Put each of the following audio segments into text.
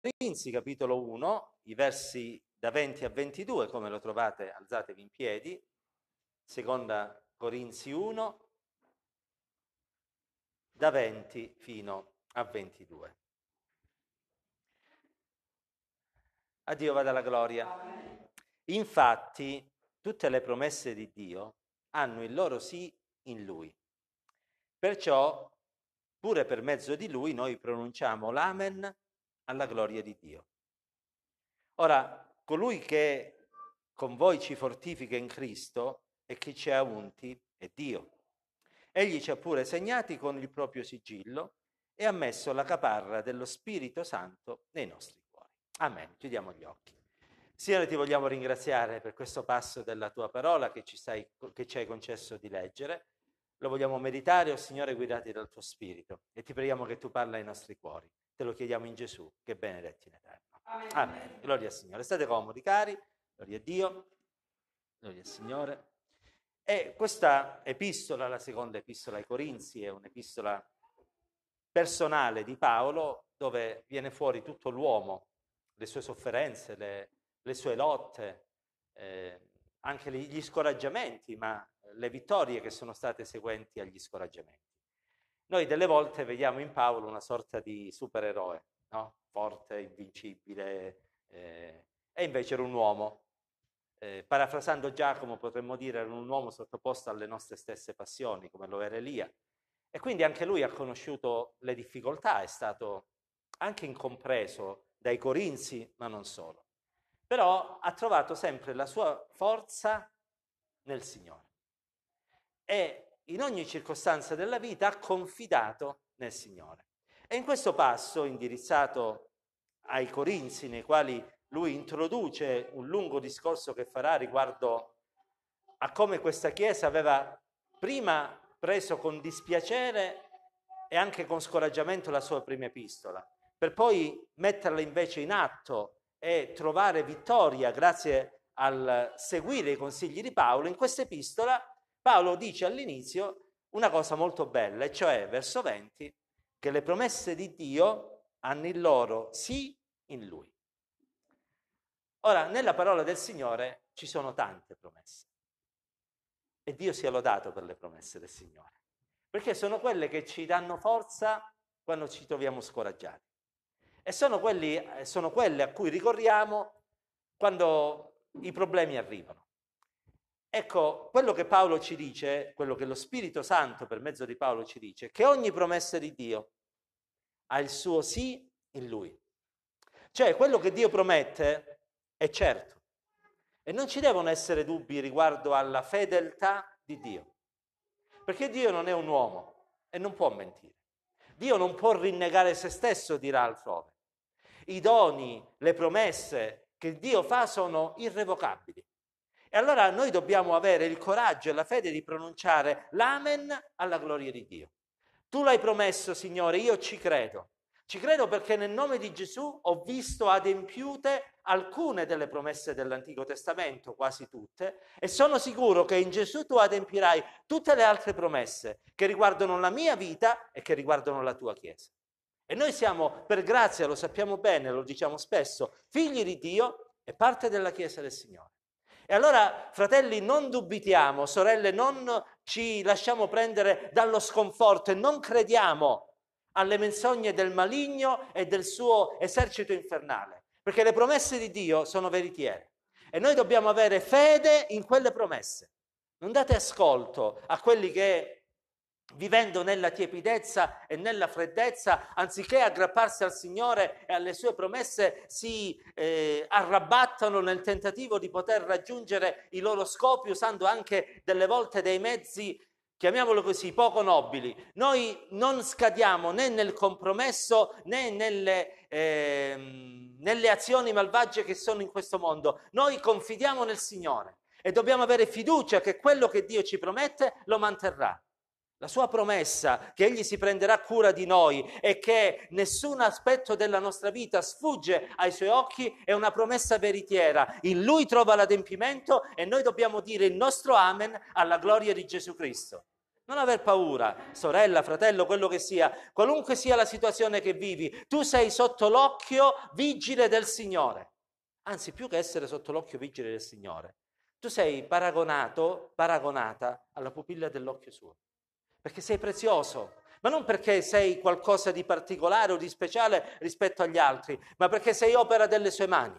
Corinzi, capitolo 1, i versi da 20 a 22, come lo trovate, alzatevi in piedi. Seconda Corinzi 1, da 20 fino a 22. A Dio vada la gloria. Infatti, tutte le promesse di Dio hanno il loro sì in Lui. Perciò, pure per mezzo di Lui, noi pronunciamo l'Amen alla gloria di Dio. Ora, colui che con voi ci fortifica in Cristo e che ci ha unti è Dio. Egli ci ha pure segnati con il proprio sigillo e ha messo la caparra dello Spirito Santo nei nostri cuori. Amen. Chiudiamo gli occhi. Signore, ti vogliamo ringraziare per questo passo della tua parola che ci, sei, che ci hai concesso di leggere. Lo vogliamo meditare, o oh Signore, guidati dal tuo Spirito. E ti preghiamo che tu parli ai nostri cuori. Te lo chiediamo in Gesù, che benedetti in eterno. Amen. Amen. Gloria al Signore. State comodi, cari. Gloria a Dio. Gloria al Signore. E questa epistola, la seconda epistola ai Corinzi, è un'epistola personale di Paolo dove viene fuori tutto l'uomo, le sue sofferenze, le, le sue lotte, eh, anche gli scoraggiamenti, ma eh, le vittorie che sono state seguenti agli scoraggiamenti. Noi delle volte vediamo in Paolo una sorta di supereroe, no? forte, invincibile, eh, e invece era un uomo. Eh, parafrasando Giacomo potremmo dire era un uomo sottoposto alle nostre stesse passioni, come lo era Elia. E quindi anche lui ha conosciuto le difficoltà, è stato anche incompreso dai corinzi, ma non solo. Però ha trovato sempre la sua forza nel Signore. E in ogni circostanza della vita ha confidato nel Signore. E in questo passo, indirizzato ai Corinzi, nei quali lui introduce un lungo discorso che farà riguardo a come questa Chiesa aveva prima preso con dispiacere e anche con scoraggiamento la sua prima epistola, per poi metterla invece in atto e trovare vittoria grazie al seguire i consigli di Paolo, in questa epistola Paolo dice all'inizio una cosa molto bella, e cioè verso 20, che le promesse di Dio hanno il loro sì in lui. Ora, nella parola del Signore ci sono tante promesse. E Dio sia lodato per le promesse del Signore, perché sono quelle che ci danno forza quando ci troviamo scoraggiati. E sono, quelli, eh, sono quelle a cui ricorriamo quando i problemi arrivano. Ecco, quello che Paolo ci dice, quello che lo Spirito Santo per mezzo di Paolo ci dice, che ogni promessa di Dio ha il suo sì in lui. Cioè, quello che Dio promette è certo. E non ci devono essere dubbi riguardo alla fedeltà di Dio. Perché Dio non è un uomo e non può mentire. Dio non può rinnegare se stesso, dirà altrove. I doni, le promesse che Dio fa sono irrevocabili. E allora noi dobbiamo avere il coraggio e la fede di pronunciare l'amen alla gloria di Dio. Tu l'hai promesso, Signore, io ci credo. Ci credo perché nel nome di Gesù ho visto adempiute alcune delle promesse dell'Antico Testamento, quasi tutte, e sono sicuro che in Gesù tu adempirai tutte le altre promesse che riguardano la mia vita e che riguardano la tua Chiesa. E noi siamo, per grazia, lo sappiamo bene, lo diciamo spesso, figli di Dio e parte della Chiesa del Signore. E allora, fratelli, non dubitiamo, sorelle, non ci lasciamo prendere dallo sconforto e non crediamo alle menzogne del maligno e del suo esercito infernale, perché le promesse di Dio sono veritiere e noi dobbiamo avere fede in quelle promesse. Non date ascolto a quelli che vivendo nella tiepidezza e nella freddezza, anziché aggrapparsi al Signore e alle sue promesse, si eh, arrabattano nel tentativo di poter raggiungere i loro scopi usando anche delle volte dei mezzi, chiamiamolo così, poco nobili. Noi non scadiamo né nel compromesso né nelle, eh, nelle azioni malvagie che sono in questo mondo. Noi confidiamo nel Signore e dobbiamo avere fiducia che quello che Dio ci promette lo manterrà. La sua promessa che Egli si prenderà cura di noi e che nessun aspetto della nostra vita sfugge ai suoi occhi è una promessa veritiera. In Lui trova l'adempimento e noi dobbiamo dire il nostro Amen alla gloria di Gesù Cristo. Non aver paura, sorella, fratello, quello che sia, qualunque sia la situazione che vivi, tu sei sotto l'occhio vigile del Signore. Anzi, più che essere sotto l'occhio vigile del Signore, tu sei paragonato, paragonata alla pupilla dell'occhio suo perché sei prezioso, ma non perché sei qualcosa di particolare o di speciale rispetto agli altri, ma perché sei opera delle sue mani.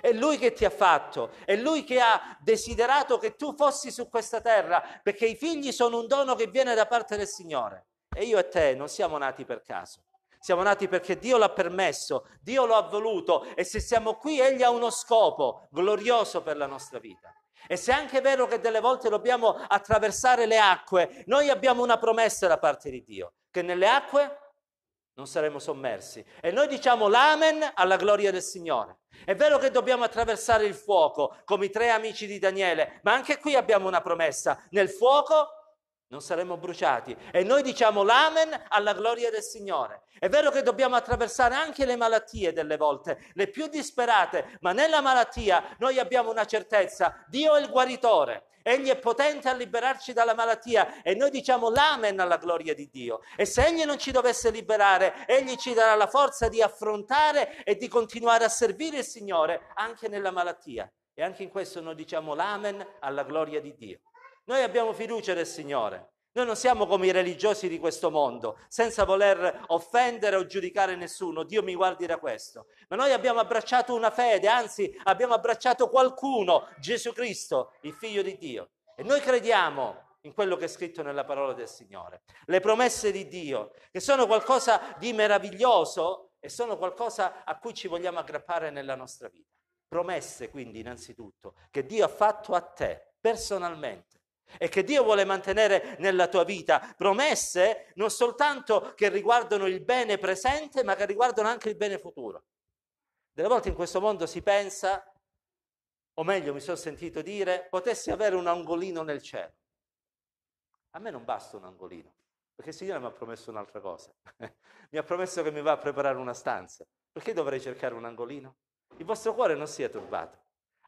È lui che ti ha fatto, è lui che ha desiderato che tu fossi su questa terra, perché i figli sono un dono che viene da parte del Signore. E io e te non siamo nati per caso. Siamo nati perché Dio l'ha permesso, Dio lo ha voluto e se siamo qui Egli ha uno scopo glorioso per la nostra vita. E se è anche vero che delle volte dobbiamo attraversare le acque, noi abbiamo una promessa da parte di Dio, che nelle acque non saremo sommersi. E noi diciamo l'amen alla gloria del Signore. È vero che dobbiamo attraversare il fuoco, come i tre amici di Daniele, ma anche qui abbiamo una promessa. Nel fuoco non saremo bruciati. E noi diciamo l'amen alla gloria del Signore. È vero che dobbiamo attraversare anche le malattie delle volte, le più disperate, ma nella malattia noi abbiamo una certezza, Dio è il guaritore. Egli è potente a liberarci dalla malattia e noi diciamo l'amen alla gloria di Dio. E se Egli non ci dovesse liberare, Egli ci darà la forza di affrontare e di continuare a servire il Signore anche nella malattia. E anche in questo noi diciamo l'amen alla gloria di Dio. Noi abbiamo fiducia nel Signore. Noi non siamo come i religiosi di questo mondo, senza voler offendere o giudicare nessuno, Dio mi guardi da questo. Ma noi abbiamo abbracciato una fede, anzi abbiamo abbracciato qualcuno, Gesù Cristo, il figlio di Dio. E noi crediamo in quello che è scritto nella parola del Signore. Le promesse di Dio, che sono qualcosa di meraviglioso e sono qualcosa a cui ci vogliamo aggrappare nella nostra vita. Promesse quindi innanzitutto che Dio ha fatto a te personalmente e che Dio vuole mantenere nella tua vita. Promesse non soltanto che riguardano il bene presente, ma che riguardano anche il bene futuro. Delle volte in questo mondo si pensa, o meglio mi sono sentito dire, potessi avere un angolino nel cielo. A me non basta un angolino, perché il Signore mi ha promesso un'altra cosa. mi ha promesso che mi va a preparare una stanza. Perché dovrei cercare un angolino? Il vostro cuore non sia turbato.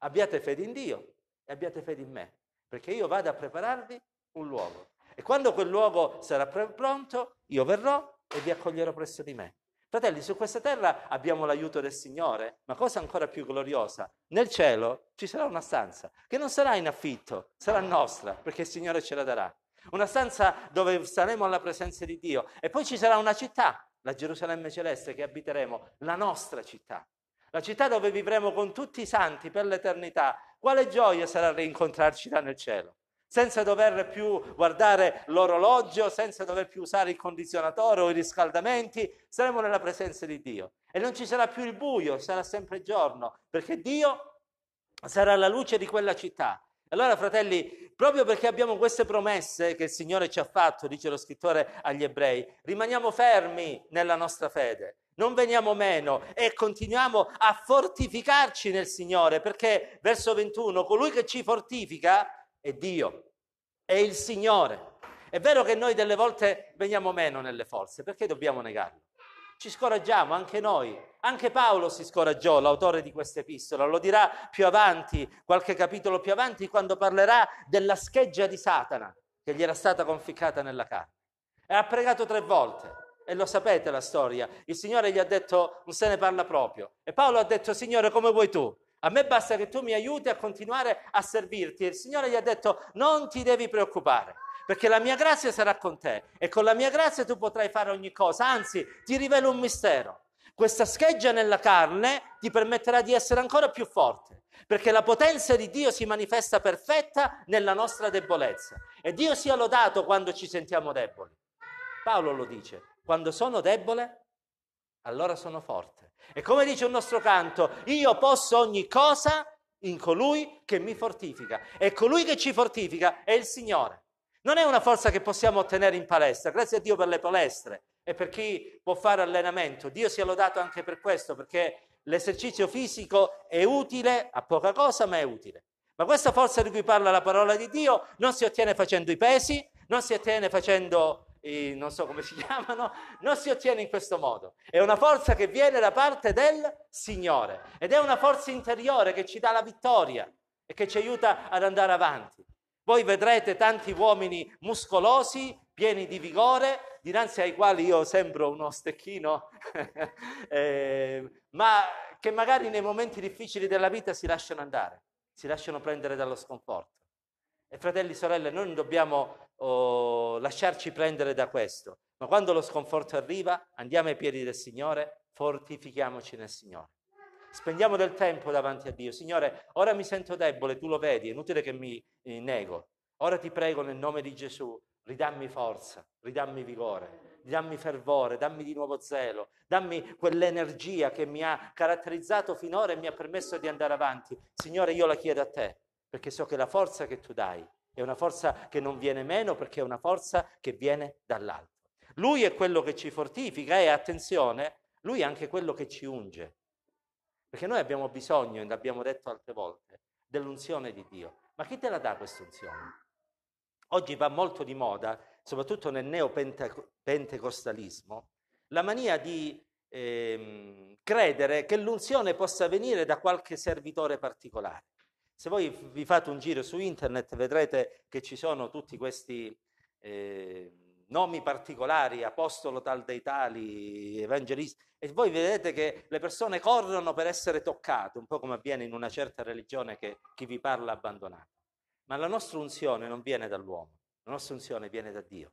Abbiate fede in Dio e abbiate fede in me perché io vado a prepararvi un luogo. E quando quel luogo sarà pronto, io verrò e vi accoglierò presso di me. Fratelli, su questa terra abbiamo l'aiuto del Signore, ma cosa ancora più gloriosa, nel cielo ci sarà una stanza che non sarà in affitto, sarà nostra, perché il Signore ce la darà. Una stanza dove saremo alla presenza di Dio e poi ci sarà una città, la Gerusalemme celeste che abiteremo, la nostra città. La città dove vivremo con tutti i santi per l'eternità, quale gioia sarà rincontrarci là nel cielo? senza dover più guardare l'orologio, senza dover più usare il condizionatore o i riscaldamenti, saremo nella presenza di Dio. E non ci sarà più il buio, sarà sempre giorno, perché Dio sarà la luce di quella città. Allora, fratelli, proprio perché abbiamo queste promesse che il Signore ci ha fatto, dice lo scrittore agli ebrei, rimaniamo fermi nella nostra fede non veniamo meno e continuiamo a fortificarci nel Signore, perché verso 21, colui che ci fortifica è Dio, è il Signore. È vero che noi delle volte veniamo meno nelle forze, perché dobbiamo negarlo? Ci scoraggiamo anche noi, anche Paolo si scoraggiò, l'autore di questa epistola, lo dirà più avanti, qualche capitolo più avanti, quando parlerà della scheggia di Satana che gli era stata conficcata nella carne. E ha pregato tre volte, e lo sapete la storia. Il Signore gli ha detto, non se ne parla proprio. E Paolo ha detto, Signore, come vuoi tu? A me basta che tu mi aiuti a continuare a servirti. E il Signore gli ha detto, non ti devi preoccupare, perché la mia grazia sarà con te. E con la mia grazia tu potrai fare ogni cosa. Anzi, ti rivelo un mistero. Questa scheggia nella carne ti permetterà di essere ancora più forte, perché la potenza di Dio si manifesta perfetta nella nostra debolezza. E Dio sia lodato quando ci sentiamo deboli. Paolo lo dice, quando sono debole, allora sono forte. E come dice un nostro canto, io posso ogni cosa in colui che mi fortifica. E colui che ci fortifica è il Signore. Non è una forza che possiamo ottenere in palestra, grazie a Dio per le palestre e per chi può fare allenamento. Dio sia lodato anche per questo, perché l'esercizio fisico è utile a poca cosa, ma è utile. Ma questa forza di cui parla la parola di Dio non si ottiene facendo i pesi, non si ottiene facendo i, non so come si chiamano, non si ottiene in questo modo. È una forza che viene da parte del Signore ed è una forza interiore che ci dà la vittoria e che ci aiuta ad andare avanti. Voi vedrete tanti uomini muscolosi, pieni di vigore, dinanzi ai quali io sembro uno stecchino, eh, ma che magari nei momenti difficili della vita si lasciano andare, si lasciano prendere dallo sconforto. E fratelli e sorelle, noi non dobbiamo o lasciarci prendere da questo, ma quando lo sconforto arriva andiamo ai piedi del Signore, fortifichiamoci nel Signore. Spendiamo del tempo davanti a Dio. Signore, ora mi sento debole, tu lo vedi, è inutile che mi eh, nego. Ora ti prego nel nome di Gesù, ridammi forza, ridammi vigore, ridammi fervore, dammi di nuovo zelo, dammi quell'energia che mi ha caratterizzato finora e mi ha permesso di andare avanti. Signore, io la chiedo a te, perché so che la forza che tu dai è una forza che non viene meno perché è una forza che viene dall'alto. Lui è quello che ci fortifica e attenzione, lui è anche quello che ci unge. Perché noi abbiamo bisogno, e l'abbiamo detto altre volte, dell'unzione di Dio. Ma chi te la dà quest'unzione? Oggi va molto di moda, soprattutto nel neopentecostalismo, la mania di ehm, credere che l'unzione possa venire da qualche servitore particolare. Se voi vi fate un giro su internet vedrete che ci sono tutti questi eh, nomi particolari, apostolo tal dei tali, evangelista, e voi vedete che le persone corrono per essere toccate, un po' come avviene in una certa religione che chi vi parla abbandonato. Ma la nostra unzione non viene dall'uomo, la nostra unzione viene da Dio.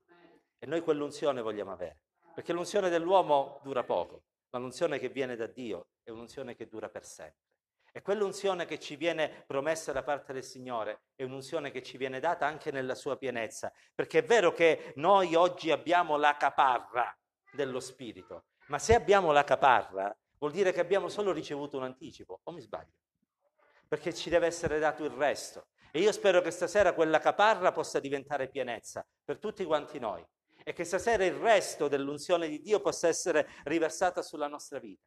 E noi quell'unzione vogliamo avere, perché l'unzione dell'uomo dura poco, ma l'unzione che viene da Dio è un'unzione che dura per sempre. E quell'unzione che ci viene promessa da parte del Signore è un'unzione che ci viene data anche nella sua pienezza, perché è vero che noi oggi abbiamo la caparra dello Spirito, ma se abbiamo la caparra vuol dire che abbiamo solo ricevuto un anticipo, o mi sbaglio? Perché ci deve essere dato il resto. E io spero che stasera quella caparra possa diventare pienezza per tutti quanti noi e che stasera il resto dell'unzione di Dio possa essere riversata sulla nostra vita.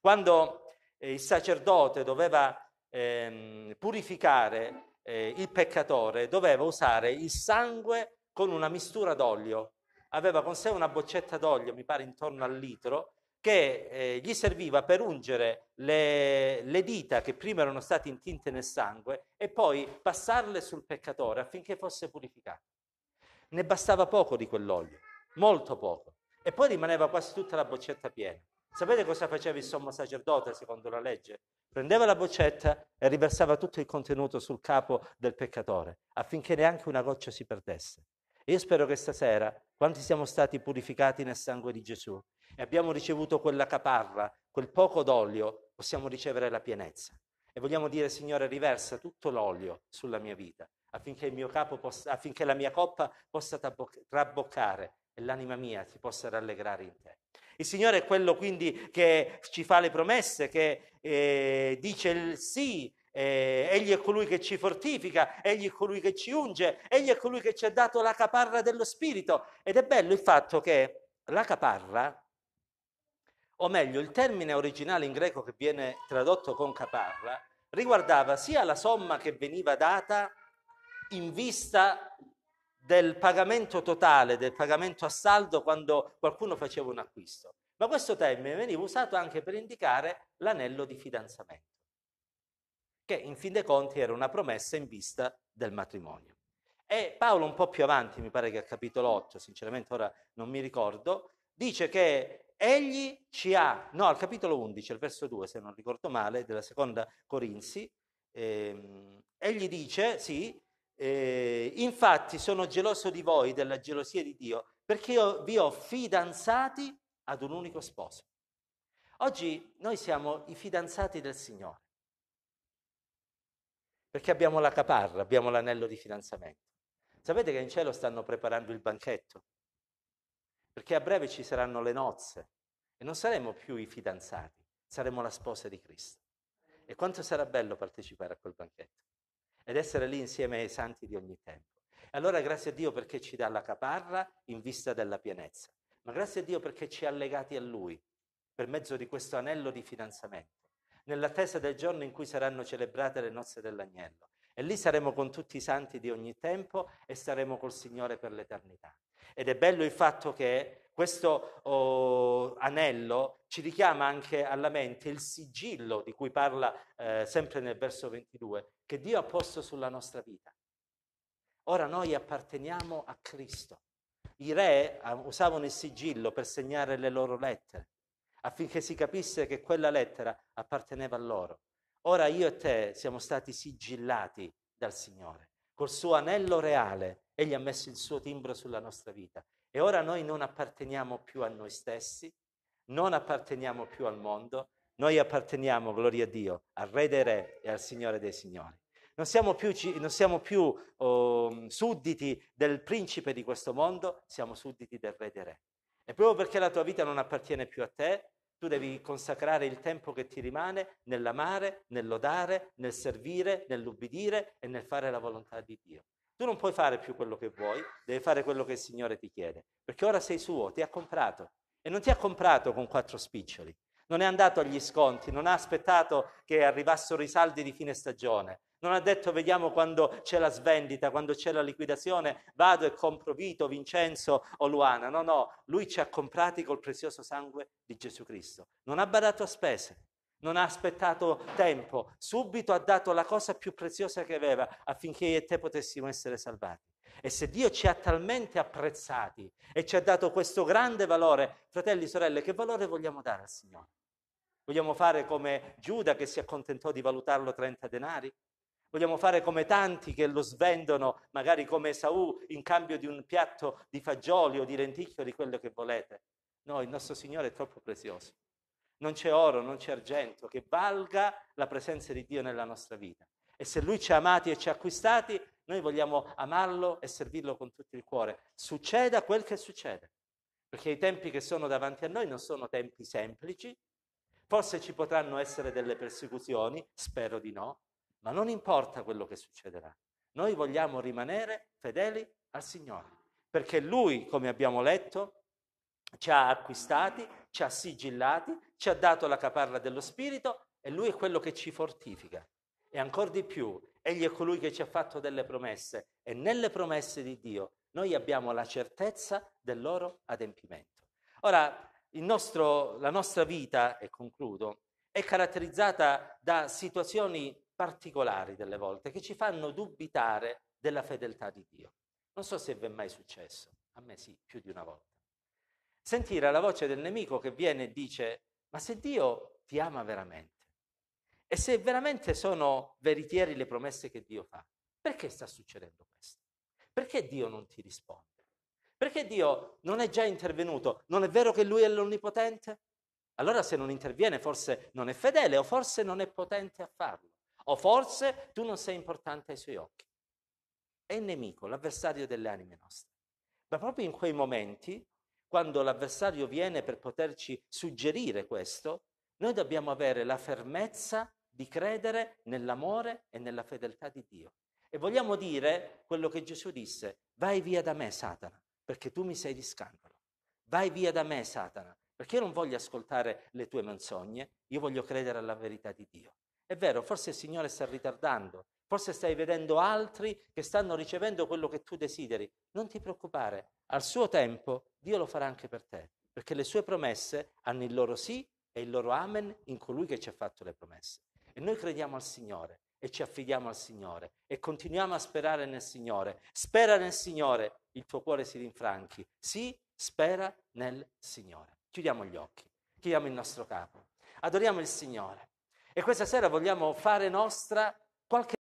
Quando eh, il sacerdote doveva ehm, purificare eh, il peccatore, doveva usare il sangue con una mistura d'olio. Aveva con sé una boccetta d'olio, mi pare intorno al litro, che eh, gli serviva per ungere le, le, dita che prima erano state intinte nel sangue e poi passarle sul peccatore affinché fosse purificato. Ne bastava poco di quell'olio, molto poco, e poi rimaneva quasi tutta la boccetta piena. Sapete cosa faceva il sommo sacerdote secondo la legge? Prendeva la boccetta e riversava tutto il contenuto sul capo del peccatore affinché neanche una goccia si perdesse. Io spero che stasera, quanti siamo stati purificati nel sangue di Gesù e abbiamo ricevuto quella caparra, quel poco d'olio, possiamo ricevere la pienezza. E vogliamo dire, Signore, riversa tutto l'olio sulla mia vita, affinché, possa, affinché la mia coppa possa traboccare e l'anima mia si possa rallegrare in te. Il Signore è quello quindi che ci fa le promesse, che eh, dice il sì, eh, egli è colui che ci fortifica, egli è colui che ci unge, egli è colui che ci ha dato la caparra dello Spirito. Ed è bello il fatto che la caparra, o meglio il termine originale in greco che viene tradotto con caparra, riguardava sia la somma che veniva data in vista del pagamento totale, del pagamento a saldo quando qualcuno faceva un acquisto. Ma questo termine veniva usato anche per indicare l'anello di fidanzamento, che in fin dei conti era una promessa in vista del matrimonio. E Paolo un po' più avanti, mi pare che al capitolo 8, sinceramente ora non mi ricordo, dice che egli ci ha, no, al capitolo 11, al verso 2, se non ricordo male, della seconda Corinzi, ehm, egli dice, sì, eh, infatti sono geloso di voi, della gelosia di Dio, perché io vi ho fidanzati ad un unico sposo. Oggi noi siamo i fidanzati del Signore, perché abbiamo la caparra, abbiamo l'anello di fidanzamento. Sapete che in cielo stanno preparando il banchetto, perché a breve ci saranno le nozze e non saremo più i fidanzati, saremo la sposa di Cristo. E quanto sarà bello partecipare a quel banchetto ed essere lì insieme ai santi di ogni tempo. E allora grazie a Dio perché ci dà la caparra in vista della pienezza, ma grazie a Dio perché ci ha legati a Lui per mezzo di questo anello di fidanzamento, nell'attesa del giorno in cui saranno celebrate le nozze dell'agnello. E lì saremo con tutti i santi di ogni tempo e saremo col Signore per l'eternità. Ed è bello il fatto che questo oh, anello ci richiama anche alla mente il sigillo di cui parla eh, sempre nel verso 22, che Dio ha posto sulla nostra vita. Ora noi apparteniamo a Cristo. I re ah, usavano il sigillo per segnare le loro lettere, affinché si capisse che quella lettera apparteneva a loro. Ora io e te siamo stati sigillati dal Signore. Col suo anello reale, Egli ha messo il suo timbro sulla nostra vita. E ora noi non apparteniamo più a noi stessi, non apparteniamo più al mondo, noi apparteniamo, gloria a Dio, al Re dei Re e al Signore dei Signori. Non siamo più, non siamo più oh, sudditi del principe di questo mondo, siamo sudditi del Re dei Re. E proprio perché la tua vita non appartiene più a te, tu devi consacrare il tempo che ti rimane nell'amare, nell'odare, nel servire, nell'ubbidire e nel fare la volontà di Dio. Tu non puoi fare più quello che vuoi, devi fare quello che il Signore ti chiede, perché ora sei suo, ti ha comprato e non ti ha comprato con quattro spiccioli. Non è andato agli sconti, non ha aspettato che arrivassero i saldi di fine stagione, non ha detto vediamo quando c'è la svendita, quando c'è la liquidazione, vado e compro Vito, Vincenzo o Luana. No, no, lui ci ha comprati col prezioso sangue di Gesù Cristo. Non ha badato a spese, non ha aspettato tempo, subito ha dato la cosa più preziosa che aveva affinché io e te potessimo essere salvati. E se Dio ci ha talmente apprezzati e ci ha dato questo grande valore, fratelli e sorelle, che valore vogliamo dare al Signore? Vogliamo fare come Giuda che si accontentò di valutarlo 30 denari? Vogliamo fare come tanti che lo svendono, magari come Esaù, in cambio di un piatto di fagioli o di lenticchio, di quello che volete? No, il nostro Signore è troppo prezioso non c'è oro, non c'è argento che valga la presenza di Dio nella nostra vita. E se Lui ci ha amati e ci ha acquistati, noi vogliamo amarlo e servirlo con tutto il cuore. Succeda quel che succede, perché i tempi che sono davanti a noi non sono tempi semplici. Forse ci potranno essere delle persecuzioni, spero di no, ma non importa quello che succederà. Noi vogliamo rimanere fedeli al Signore, perché Lui, come abbiamo letto, ci ha acquistati, ci ha sigillati, ci ha dato la caparra dello Spirito e Lui è quello che ci fortifica. E ancora di più, Egli è colui che ci ha fatto delle promesse e nelle promesse di Dio noi abbiamo la certezza del loro adempimento. Ora, nostro, la nostra vita, e concludo, è caratterizzata da situazioni particolari delle volte che ci fanno dubitare della fedeltà di Dio. Non so se vi è mai successo, a me sì, più di una volta sentire la voce del nemico che viene e dice, ma se Dio ti ama veramente, e se veramente sono veritieri le promesse che Dio fa, perché sta succedendo questo? Perché Dio non ti risponde? Perché Dio non è già intervenuto? Non è vero che Lui è l'onnipotente? Allora se non interviene forse non è fedele o forse non è potente a farlo o forse tu non sei importante ai suoi occhi. È il nemico, l'avversario delle anime nostre. Ma proprio in quei momenti quando l'avversario viene per poterci suggerire questo, noi dobbiamo avere la fermezza di credere nell'amore e nella fedeltà di Dio. E vogliamo dire quello che Gesù disse, vai via da me Satana, perché tu mi sei di scandalo. Vai via da me Satana, perché io non voglio ascoltare le tue menzogne, io voglio credere alla verità di Dio. È vero, forse il Signore sta ritardando, forse stai vedendo altri che stanno ricevendo quello che tu desideri. Non ti preoccupare, al suo tempo Dio lo farà anche per te, perché le sue promesse hanno il loro sì e il loro amen in colui che ci ha fatto le promesse. E noi crediamo al Signore e ci affidiamo al Signore e continuiamo a sperare nel Signore. Spera nel Signore, il tuo cuore si rinfranchi. Sì, spera nel Signore. Chiudiamo gli occhi, chiudiamo il nostro capo, adoriamo il Signore. E questa sera vogliamo fare nostra qualche